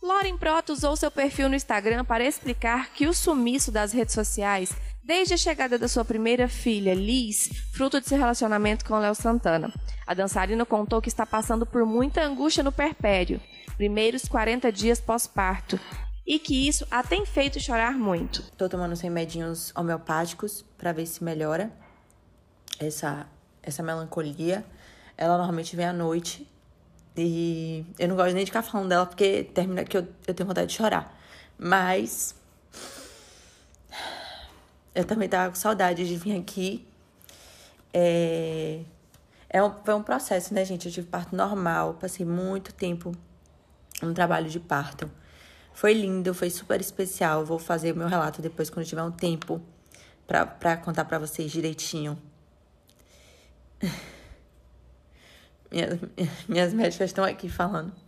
Lauren Proto usou seu perfil no Instagram para explicar que o sumiço das redes sociais desde a chegada da sua primeira filha, Liz, fruto de seu relacionamento com Léo Santana. A dançarina contou que está passando por muita angústia no perpério, primeiros 40 dias pós-parto, e que isso a tem feito chorar muito. Estou tomando uns remedinhos homeopáticos para ver se melhora essa, essa melancolia. Ela normalmente vem à noite, e eu não gosto nem de ficar falando dela porque termina que eu, eu tenho vontade de chorar. Mas. Eu também tava com saudade de vir aqui. É, é um, foi um processo, né, gente? Eu tive parto normal, passei muito tempo no trabalho de parto. Foi lindo, foi super especial. Vou fazer o meu relato depois quando tiver um tempo para contar para vocês direitinho. Minhas, minhas médicas estão aqui falando.